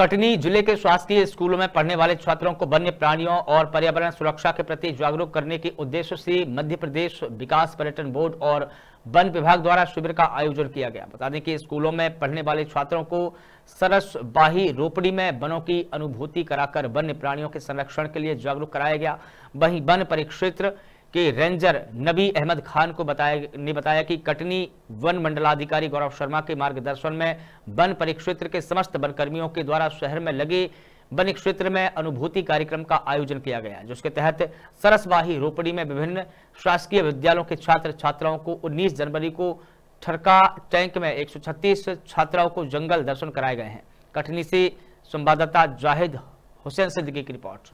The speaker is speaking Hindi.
कटनी जिले के शासकीय स्कूलों में पढ़ने वाले छात्रों को वन्य प्राणियों और पर्यावरण सुरक्षा के प्रति जागरूक करने के उद्देश्य से मध्य प्रदेश विकास पर्यटन बोर्ड और वन विभाग द्वारा शिविर का आयोजन किया गया बता दें कि स्कूलों में पढ़ने वाले छात्रों को सरस बाही रोपड़ी में वनों की अनुभूति कराकर वन्य प्राणियों के संरक्षण के लिए जागरूक कराया गया वहीं वन परिक्षेत्र के रेंजर नबी अहमद खान को बताया ने बताया कि कटनी वन मंडलाधिकारी गौरव शर्मा के मार्गदर्शन में वन परिक्षेत्र के समस्त वनकर्मियों के द्वारा शहर में लगे वन क्षेत्र में अनुभूति कार्यक्रम का आयोजन किया गया जिसके तहत सरसवाही रोपड़ी में विभिन्न शासकीय विद्यालयों के छात्र छात्राओं को 19 जनवरी को ठरका टैंक में एक छात्राओं को जंगल दर्शन कराए गए हैं कटनी से संवाददाता जाहिद हुसैन सिद्दीकी की रिपोर्ट